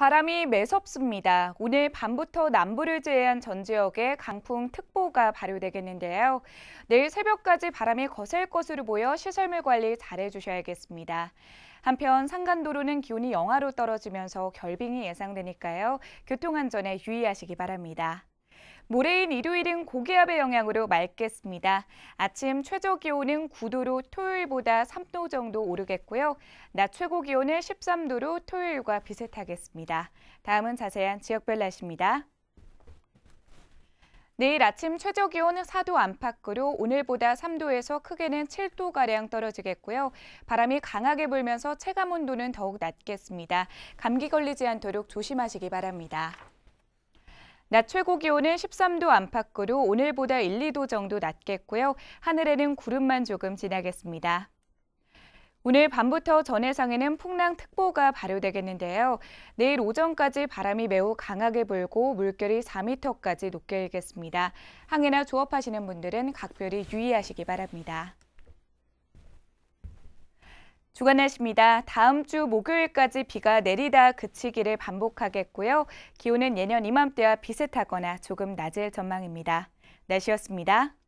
바람이 매섭습니다. 오늘 밤부터 남부를 제외한 전 지역에 강풍특보가 발효되겠는데요. 내일 새벽까지 바람이 거셀 것으로 보여 시설물 관리 잘해주셔야겠습니다. 한편 산간도로는 기온이 영하로 떨어지면서 결빙이 예상되니까요. 교통안전에 유의하시기 바랍니다. 모레인 일요일은 고기압의 영향으로 맑겠습니다. 아침 최저 기온은 9도로 토요일보다 3도 정도 오르겠고요. 낮 최고 기온은 13도로 토요일과 비슷하겠습니다. 다음은 자세한 지역별 날씨입니다. 내일 아침 최저 기온 은 4도 안팎으로 오늘보다 3도에서 크게는 7도 가량 떨어지겠고요. 바람이 강하게 불면서 체감 온도는 더욱 낮겠습니다. 감기 걸리지 않도록 조심하시기 바랍니다. 낮 최고 기온은 13도 안팎으로 오늘보다 1, 2도 정도 낮겠고요. 하늘에는 구름만 조금 지나겠습니다. 오늘 밤부터 전해상에는 풍랑특보가 발효되겠는데요. 내일 오전까지 바람이 매우 강하게 불고 물결이 4m까지 높게 일겠습니다. 항해나 조업하시는 분들은 각별히 유의하시기 바랍니다. 주관하십니다 다음 주 목요일까지 비가 내리다 그치기를 반복하겠고요. 기온은 예년 이맘때와 비슷하거나 조금 낮을 전망입니다. 날씨였습니다.